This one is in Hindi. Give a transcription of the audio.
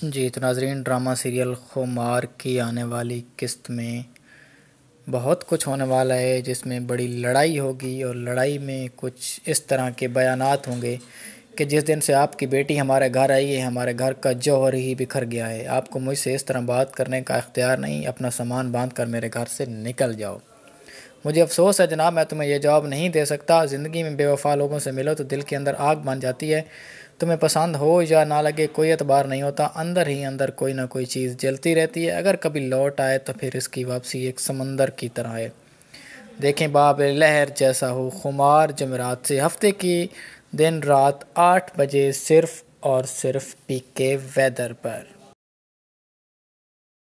जी तो नाजरीन ड्रामा सीरियल खुमार की आने वाली किस्त में बहुत कुछ होने वाला है जिसमें बड़ी लड़ाई होगी और लड़ाई में कुछ इस तरह के बयानात होंगे कि जिस दिन से आपकी बेटी हमारे घर आई है हमारे घर का जौहर ही बिखर गया है आपको मुझसे इस तरह बात करने का अख्तियार नहीं अपना सामान बांध कर मेरे घर से निकल जाओ मुझे अफसोस है जनाब मैं तुम्हें यह जवाब नहीं दे सकता ज़िंदगी में बेवफा लोगों से मिलो तो दिल के अंदर आग बन जाती है तुम्हें पसंद हो या ना लगे कोई अतबार नहीं होता अंदर ही अंदर कोई ना कोई चीज़ जलती रहती है अगर कभी लौट आए तो फिर इसकी वापसी एक समंदर की तरह है देखें बाब लहर जैसा हो खुमार जमेरात से हफ्ते की दिन रात आठ बजे सिर्फ़ और सिर्फ पीके वेदर पर